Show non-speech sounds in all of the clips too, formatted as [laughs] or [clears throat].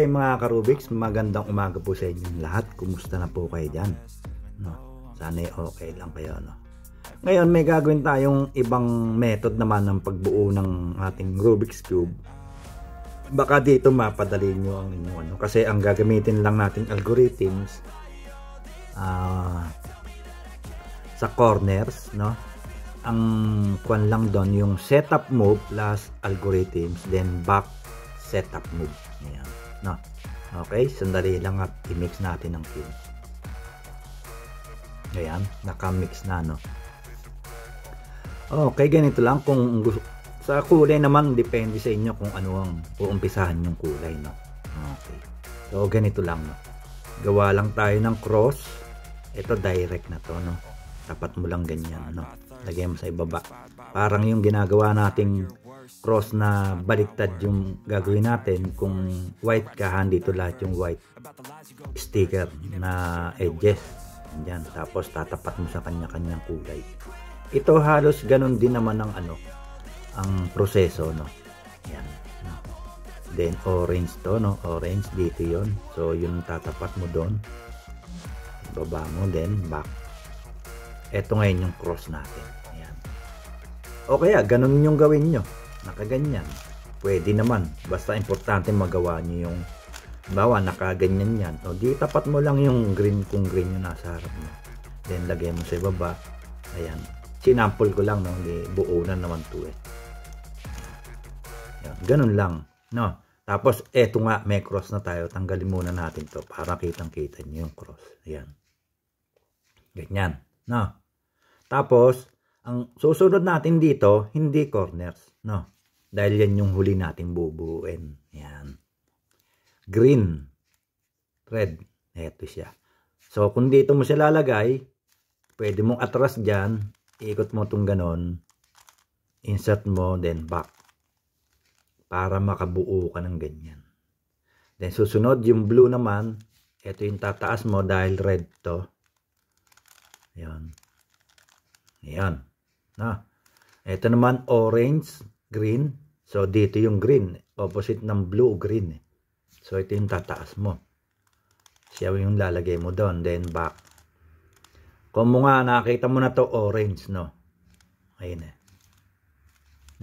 Okay mga karubix, magandang umaga po sa inyong lahat. Kumusta na po kayo dyan? No, sana okay lang kayo. No? Ngayon may gagawin tayong ibang method naman ng pagbuo ng ating Rubik's Cube. Baka dito mapadali nyo ang inyong ano. Kasi ang gagamitin lang nating algorithms uh, sa corners. no Ang kwan lang doon yung setup move plus algorithms then back setup move. Ayan. No? Okay, sandali lang at i-mix natin ng cubes. Ayan, nakamix na no. Okay, ganito lang kung sa kulay naman depende sa inyo kung ano ang uumpisahan yung kulay no. Okay. So ganito lang no. Gawa lang tayo ng cross. Ito direct na to no. Tapat mo lang ganyan no. Lagay mo sa ibaba. Parang yung ginagawa nating cross na baliktad yung gagawin natin kung white kahan dito lahat yung white sticker na edges Ayan, tapos tatapat mo sa kanya-kanyang kulay ito halos ganun din naman ang ano ang proseso no Ayan. then orange to no orange dito yon so yun tatapat mo doon baba mo then back ito ngayon yung cross natin yan okay kaya ganun yung gawin nyo nakaganyan pwede naman basta importante magawa nyo yung bawa nakaganyan yan o di tapat mo lang yung green kung green yung nasa harap mo then lagay mo sa ibaba ayan sinample ko lang no di, buo na naman to eh yan, ganun lang no tapos eto nga may cross na tayo tanggalin muna natin to para kitang kita nyo yung cross ayan ganyan no tapos ang susunod natin dito, hindi corners, no? Dahil yan yung huli nating bubuuin. Ayun. Green. Red. ito siya. So, kung dito mo siya lalagay, pwede mong atras diyan, ikot mo 'tong ganon, insert mo, then back. Para makabuo ka ng ganyan. Then, susunod yung blue naman, ito yung tataas mo dahil red to. Ayun. Ayun. Na. Ito naman orange, green. So dito yung green, opposite ng blue green. Eh. So ito yung tataas mo. Siya yung lalagay mo doon, then back. Kung mo nga nakita mo na to orange no. Ayun eh.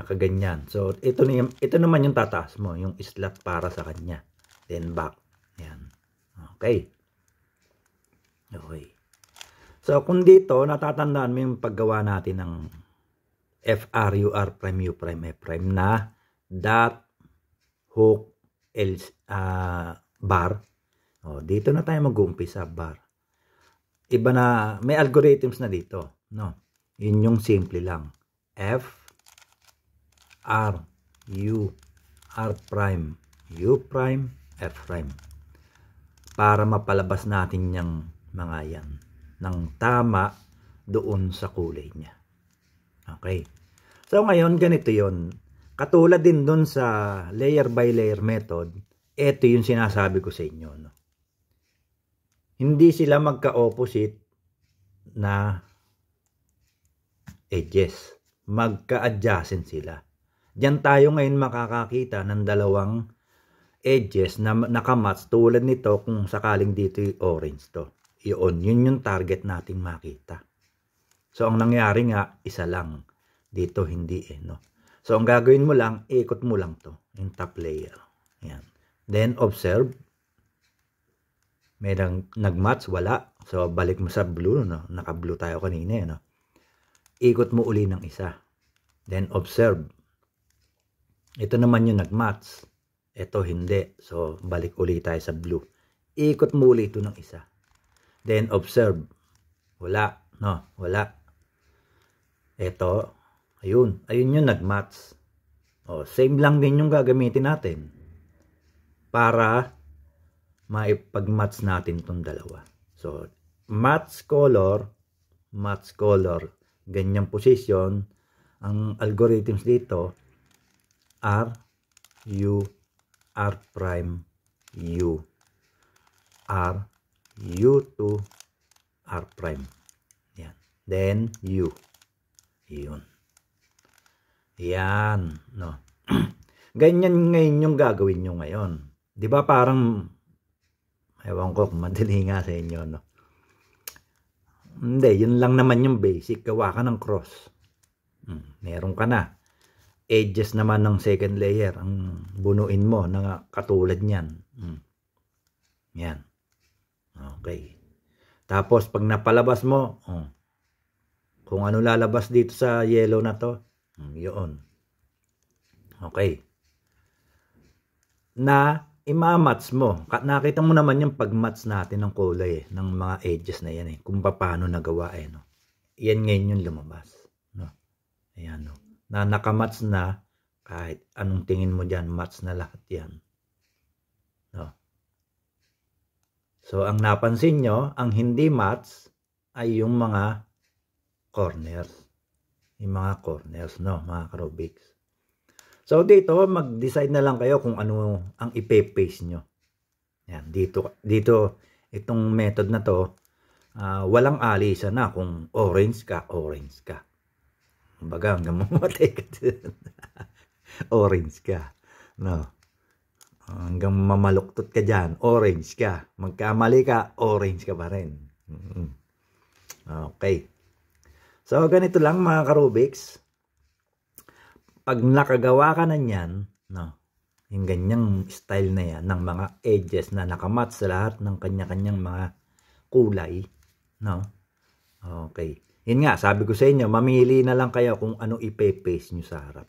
Nakaganyan. So ito na ito naman yung tataas mo, yung slot para sa kanya. Then back. Ayun. Okay. Okay. So kung dito natatandaan mo yung paggawa natin ng FRUR prime U prime E prime na dot hook L, uh, ah, bar. O, dito na tayo mag-uumpisa bar. Iba na, may algorithms na dito. No? Yun yung simple lang. F R U R prime U prime F prime para mapalabas natin yung mga yan ng tama doon sa kulay niya. Okay. So ngayon ganito 'yon. Katulad din doon sa layer by layer method, ito yung sinasabi ko sa inyo no. Hindi sila magka-opposite na edges. Magka-adjacent sila. Diyan tayo ngayon makakakita ng dalawang edges na nakamatch tulad nito kung sakaling dito yung orange to. Iyon, yun yung target nating makita. So, ang nangyari nga, isa lang. Dito, hindi eh, no? So, ang gagawin mo lang, ikot mo lang to yung top layer. Yan. Then, observe. May nag-match, wala. So, balik mo sa blue, no? Naka-blue tayo kanina, eh, no? Ikot mo uli ng isa. Then, observe. Ito naman yung nag-match. Ito, hindi. So, balik uli tayo sa blue. Ikot mo uli ito ng isa. Then, observe. Wala. No, wala. Ito, ayun, ayun yung nagmatch. O, same lang din yung gagamitin natin para maipag-match natin tong dalawa. So, match color, match color, ganyang position, ang algorithms dito R, U, R prime, U, R, U to R prime. Yan. Then, U. Yun. Yan. No. [clears throat] Ganyan ngayon yung gagawin nyo ngayon. Di ba parang, ewan ko kung madali nga sa inyo, no? Hindi, yun lang naman yung basic. Gawa ka ng cross. Hmm, meron ka na. Edges naman ng second layer ang bunuin mo na katulad niyan. Hmm. Yan. Okay. Tapos pag napalabas mo, oh, kung ano lalabas dito sa yellow na to. Mm, yun. Okay. Na imamatch mo. Nakita mo naman yung pagmatch natin ng kulay eh, ng mga edges na yan eh. Kung paano nagawa eh. No? Yan ngayon yung lumabas. No? Ayan no. Na nakamatch na kahit anong tingin mo dyan, match na lahat yan. No? So, ang napansin nyo, ang hindi match ay yung mga corners. Yung mga corners, no, mga karubiks. So, dito, mag-decide na lang kayo kung ano ang ipe-paste nyo. Yan, dito, dito, itong method na to, uh, walang alisa na kung orange ka, orange ka. Kumbaga, hanggang [laughs] mamatay ka [laughs] orange ka. No. Hanggang mamaluktot ka dyan, orange ka. Magkamali ka, orange ka pa rin. Mm Okay. So, ganito lang mga karubiks. Pag nakagawa ka na niyan, no, yung ganyang style na yan ng mga edges na nakamat sa lahat ng kanya-kanyang mga kulay no okay yun nga sabi ko sa inyo mamili na lang kayo kung ano ipe-paste nyo sa harap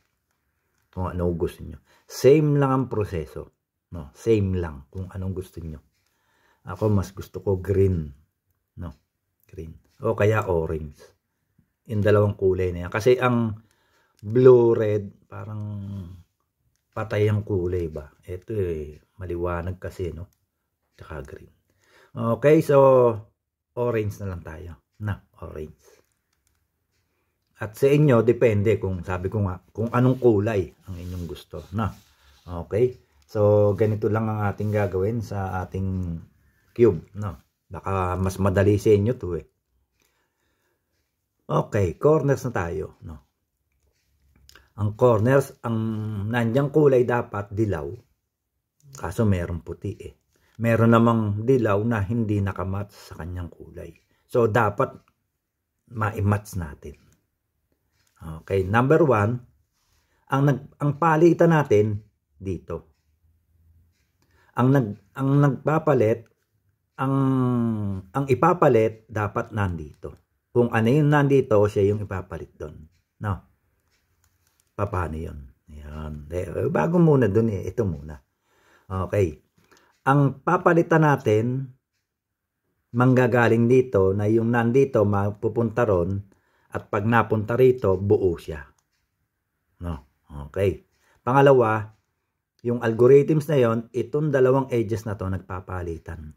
kung ano gusto nyo same lang ang proseso no same lang kung anong gusto nyo ako mas gusto ko green no green o kaya orange in dalawang kulay na yan. Kasi ang blue-red, parang patay ang kulay ba? Ito eh, maliwanag kasi, no? Tsaka green. Okay, so orange na lang tayo. Na, orange. At sa inyo, depende kung sabi ko nga, kung anong kulay ang inyong gusto. Na, okay? So, ganito lang ang ating gagawin sa ating cube. No? Baka mas madali sa inyo to eh. Okay, corners na tayo. No? Ang corners, ang nandiyan kulay dapat dilaw. Kaso meron puti eh. Meron namang dilaw na hindi nakamatch sa kanyang kulay. So, dapat ma-match natin. Okay, number one, ang, nag, ang palitan natin dito. Ang, nag, ang nagpapalit, ang, ang ipapalit dapat nandito. Kung ano yung nandito, siya yung ipapalit doon. No? Paano yun? Yan. Eh, eh, bago muna doon eh. Ito muna. Okay. Ang papalitan natin, manggagaling dito, na yung nandito, mapupunta ron, at pag napunta rito, buo siya. No? Okay. Pangalawa, yung algorithms na yon, itong dalawang edges na to nagpapalitan.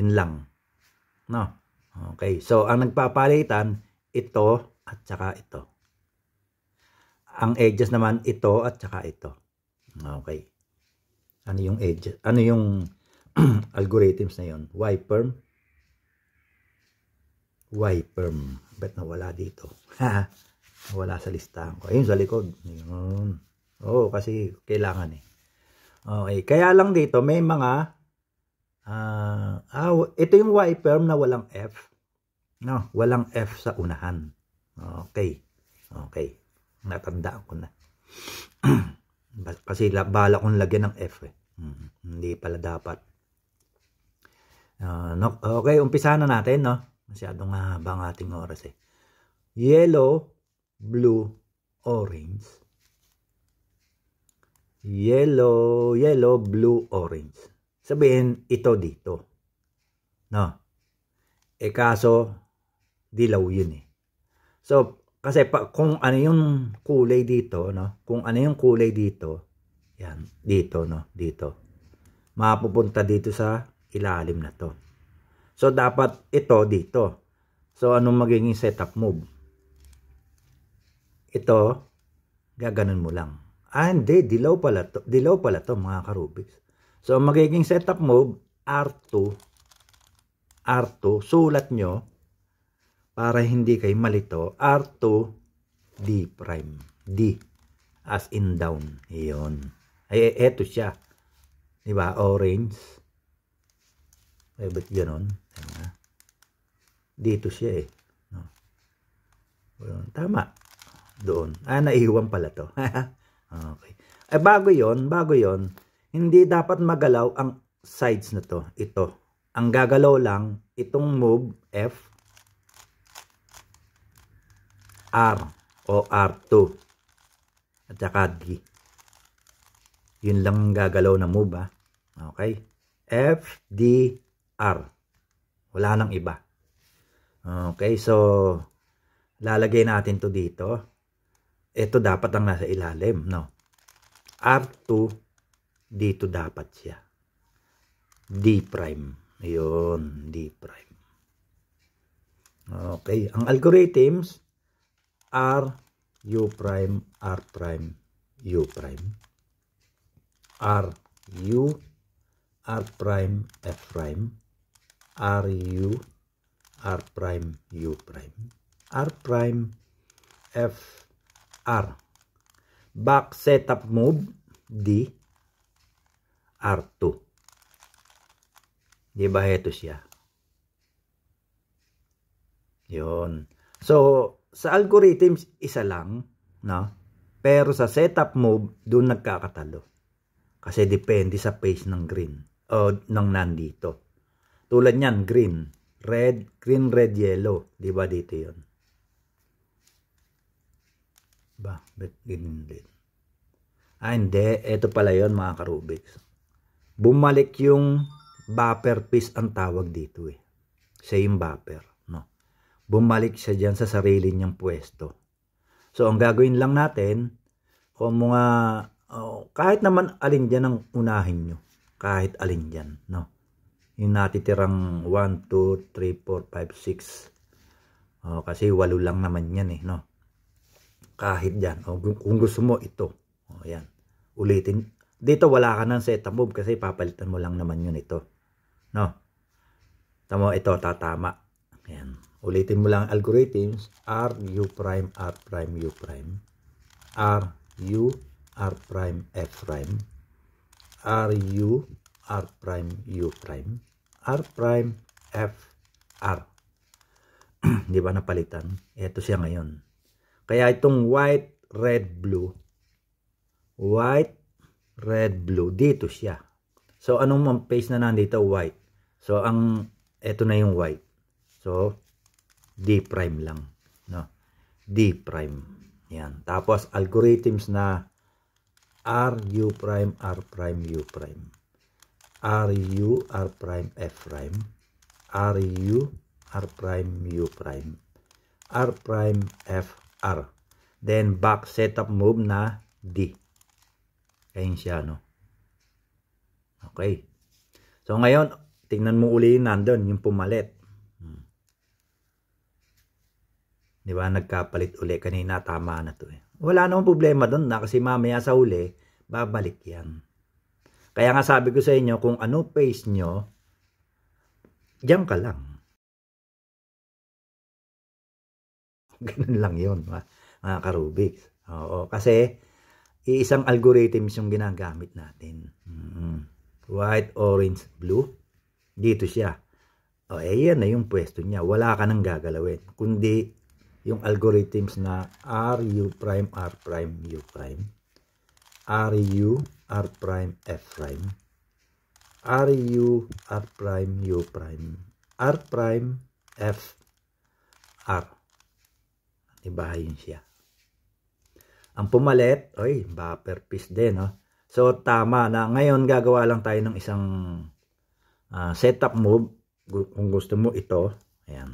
Yun lang. No? Okay, so ang nagpapalitan, ito at saka ito. Ang edges naman, ito at saka ito. Okay. Ano yung edge? Ano yung [clears throat] algorithms na yon? Y perm? Y perm. Bet nawala dito. [laughs] wala sa listahan ko. Ayun, sa likod. Oo, oh, kasi kailangan eh. Okay, kaya lang dito may mga uh, ah, ah ito yung Y firm na walang F. No, walang F sa unahan. Okay. Okay. Natandaan ko na. [clears throat] Kasi bala kong lagyan ng F eh. Hmm, hindi pala dapat. Uh, no, okay, umpisa na natin, no? Masyadong haba ang ating oras eh. Yellow, blue, orange. Yellow, yellow, blue, orange sabihin ito dito. No? E kaso, dilaw yun eh. So, kasi pa, kung ano yung kulay dito, no? Kung ano yung kulay dito, yan, dito, no? Dito. Mapupunta dito sa ilalim na to. So, dapat ito dito. So, anong magiging setup move? Ito, gaganon mo lang. Ah, hindi, dilaw pala to, dilaw pala to mga karubis. So, ang magiging setup move, R2, R2, sulat nyo para hindi kayo malito, R2, D prime, D, as in down, yun. Ay, e, eto siya, di ba, orange, eh, ba't ganun? Tama. Dito siya eh. No. Tama. Doon. Ah, naiwan pala to. [laughs] okay. Eh, bago yon bago yon hindi dapat magalaw ang sides na to. Ito. Ang gagalaw lang, itong move F, R o R2 at saka D. Yun lang gagalaw na move ha. Ah. Okay? F, D, R. Wala nang iba. Okay, so lalagay natin to dito. Ito dapat ang nasa ilalim, no? R2 dito dapat siya. D prime. Ayun, D prime. Okay, ang algorithms R U prime, R prime, U prime. R U R prime, F prime. R U R prime, U prime. R prime, F R. Back setup move D R2. Di ba heto siya? Yun. So, sa algorithms, isa lang. No? Pero sa setup move, doon nagkakatalo. Kasi depende sa phase ng green. O, ng nandito. Tulad niyan, green. Red, green, red, yellow. Di ba dito yun? Ba, ba't green, red? Ah, hindi. Ito pala yon mga karubiks bumalik yung buffer piece ang tawag dito eh. Same buffer. No? Bumalik siya diyan sa sarili niyang pwesto. So ang gagawin lang natin, kung mga, oh, kahit naman alin diyan ang unahin nyo. Kahit alin diyan, No? Yung natitirang 1, 2, 3, 4, 5, 6. Oh, kasi walo lang naman yan eh, no? Kahit diyan, Oh, kung gusto mo, ito. Oh, yan. Ulitin, dito wala ka ng set move kasi papalitan mo lang naman yun ito. No? Tamo ito tatama. Ayan. Ulitin mo lang algorithms R U prime R prime U prime R U R prime F prime R U R prime U prime R prime F R. [clears throat] Di ba napalitan? Ito siya ngayon. Kaya itong white, red, blue. White, red, blue. Dito siya. So, anong ang face na nandito? White. So, ang, eto na yung white. So, D prime lang. No? D prime. Yan. Tapos, algorithms na R, U prime, R prime, U prime. R, U, R prime, F prime. R, U, R prime, U prime. R prime, F, R. Then, back setup move na D. Ayan Okay. So, ngayon, tingnan mo uli yung nandun, yung pumalit. Hmm. Di ba, nagkapalit uli kanina, tama na to eh. Wala namang problema doon na kasi mamaya sa uli, babalik yan. Kaya nga sabi ko sa inyo, kung ano face nyo, diyan ka lang. [laughs] Ganun lang yun, mga karubik. Oo, kasi iisang eh, algorithm yung ginagamit natin. Mm-hmm. White, orange, blue. Dito siya. O, eh, yan na yung pwesto niya. Wala ka nang gagalawin. Kundi yung algorithms na R, U prime, R prime, U prime. R, U, R prime, F prime. R, U, R prime, U prime. R prime, F, R. Ibaha siya. Ang pumalit, oy, buffer piece din, no? So, tama na. Ngayon, gagawa lang tayo ng isang uh, setup move. Kung gusto mo ito, ayan.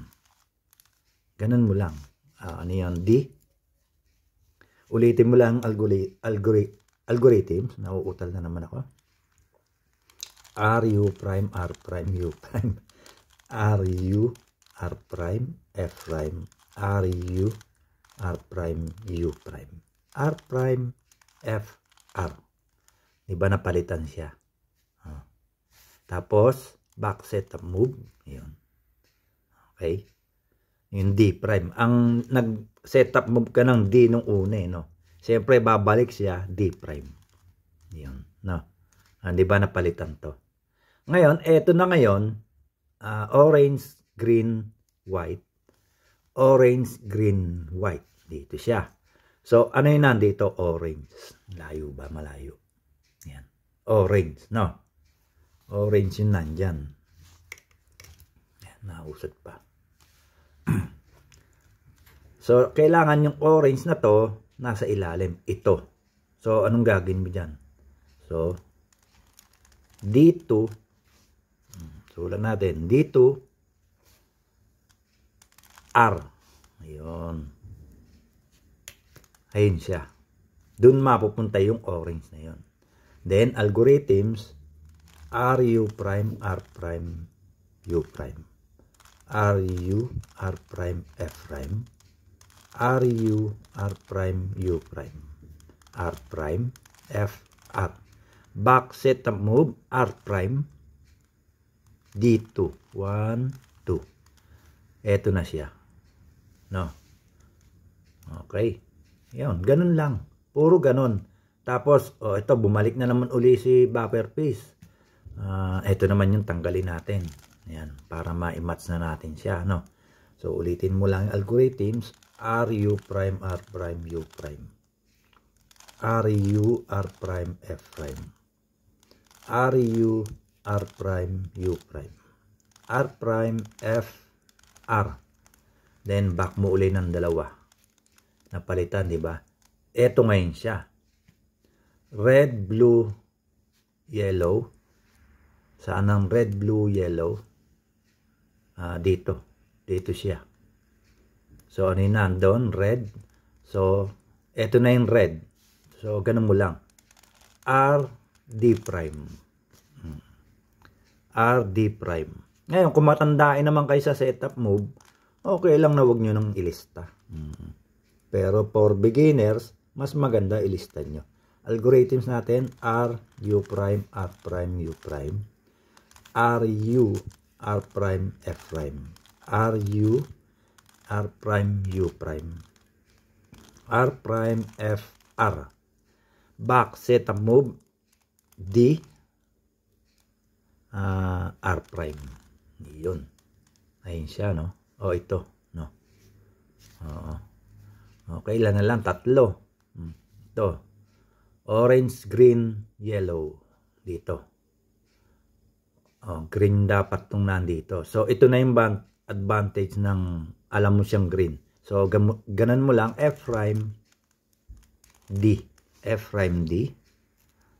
Ganun mo lang. Uh, ano yan? D. Ulitin mo lang algori algori algorithms. Nauutal na naman ako. R, U prime, R prime, U prime. R, U, R prime, F prime, R, U, R prime, U prime. R prime F FR. Diba napalitan siya? Oh. Tapos, back setup move. Yun. Okay? Yung D prime. Ang nag-setup move ka ng D nung una eh, no? Siyempre, babalik siya D prime. Yun. No? Ah, Di ba napalitan to? Ngayon, eto na ngayon, uh, orange, green, white. Orange, green, white. Dito siya. So, ano yung nandito? Orange. Layo ba? Malayo. Yan. Orange, no? Orange yung nandyan. Yan, nausad pa. [clears throat] so, kailangan yung orange na to, nasa ilalim. Ito. So, anong gagawin mo dyan? So, dito 2 hmm, Sulan natin. Dito 2 R. Ayun. Ayun siya. Doon mapupunta yung orange na yun. Then, algorithms, R U prime, R prime, U prime. R U, R prime, F prime. R U, R prime, U prime. R prime, F, R. Back set and move, R prime, D2. 1, 2. Eto na siya. No? Okay. Yan, ganun lang. Puro ganun. Tapos, oh, ito, bumalik na naman uli si buffer piece. Uh, ah, ito naman yung tanggalin natin. Ayan, para ma-match na natin siya, no? So, ulitin mo lang yung algorithms. R, U prime, R prime, U prime. R, U, R prime, F prime. R, U, R prime, U prime. R prime, F, R. Then, back mo uli ng dalawa napalitan, di ba? Ito ngayon siya. Red, blue, yellow. Saan ang red, blue, yellow? Ah, dito. Dito siya. So, ano yun nandun? Red. So, ito na yung red. So, ganun mo lang. R, D prime. Hmm. R, D prime. Ngayon, kung matandain naman kayo sa setup move, okay lang na wag nyo nang ilista. Mm -hmm. Pero for beginners, mas maganda ilista nyo. Algorithms natin R, U prime, R prime, U prime. R, U, R prime, F prime. R, U, R prime, U prime. R prime, F, R. Back, setup move, D, uh, R prime. Yun. Ayun siya, no? O, oh, ito, no? Oo. Okay, ilan na lang? Tatlo. Hmm. Ito. Orange, green, yellow. Dito. Oh, green dapat itong nandito. So, ito na yung advantage ng alam mo siyang green. So, ganan mo lang. F prime D. F prime D.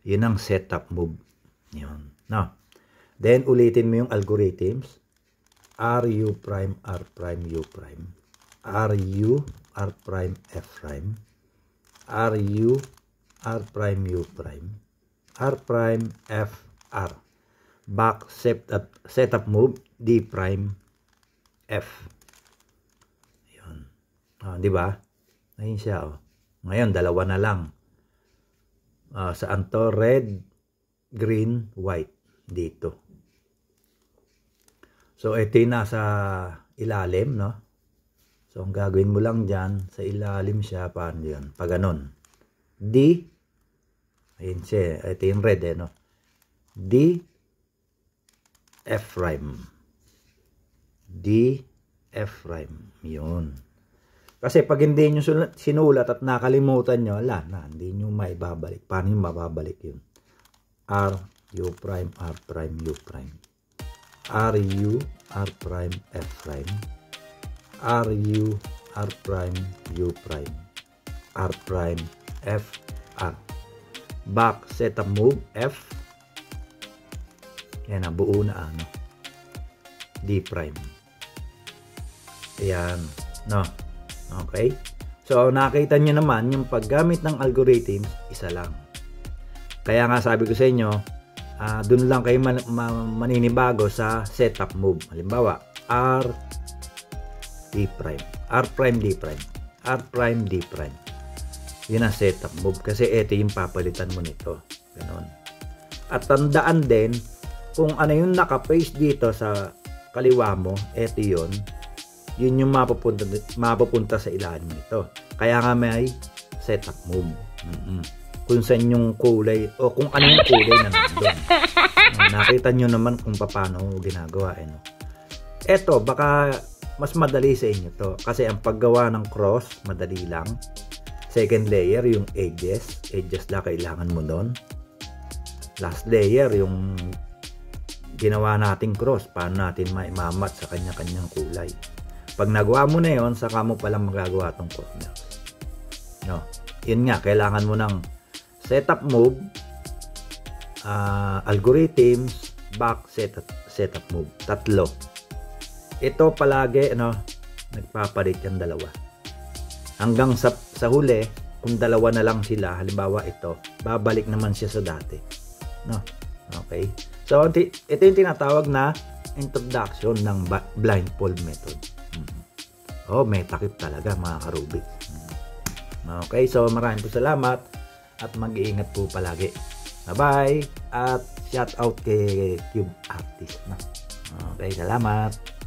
Yun ang setup move. Yun. Now, then ulitin mo yung algorithms. R, U prime, R prime, U prime. R, U prime r prime f prime r u r prime u prime r prime f r back setup setup move d prime f yun ah, di ba ayun siya oh. ngayon dalawa na lang ah, sa to red green white dito so ito na sa ilalim no So, ang gagawin mo lang dyan, sa ilalim siya, paano yun? Pag ganun. D, ayun siya, ito yung red eh, no? D, F prime. D, F prime. Yun. Kasi pag hindi nyo sinulat at nakalimutan nyo, ala, na, hindi nyo maibabalik. Paano yung mababalik yun? R, U prime, R prime, U prime. R, U, R prime, F prime. R U R prime U prime R prime F R back set up move F yan ang buo na ano D prime ayan no okay so nakita nyo naman yung paggamit ng algorithm isa lang kaya nga sabi ko sa inyo uh, dun lang kayo man, man, maninibago sa setup move halimbawa R D prime. R prime D prime. R prime D prime. Yun ang setup move kasi ito yung papalitan mo nito. Ganun. At tandaan din kung ano yung naka face dito sa kaliwa mo, ito yun. Yun yung mapupunta, mapupunta sa ilalim nito. Kaya nga may setup move. Mm -mm. Kung saan yung kulay o kung ano yung kulay na nandun. [laughs] Nakita nyo naman kung paano ginagawa. Eh, no? Eto, baka mas madali sa inyo to kasi ang paggawa ng cross madali lang second layer yung edges edges lang kailangan mo doon last layer yung ginawa nating cross paano natin maimamat sa kanya-kanyang kulay pag nagawa mo na yon saka mo palang magagawa tong corner no yun nga kailangan mo ng setup move uh, algorithms back setup setup move tatlo ito palagi ano, nagpapalit yung dalawa. Hanggang sa, sa huli, kung dalawa na lang sila, halimbawa ito, babalik naman siya sa dati. No? Okay? So, ito yung tinatawag na introduction ng blindfold method. Mm-hmm. Oh, may takip talaga mga karubik. Mm-hmm. Okay, so maraming po salamat at mag-iingat po palagi. Bye-bye at shout out kay Cube Artist. no? Okay, salamat.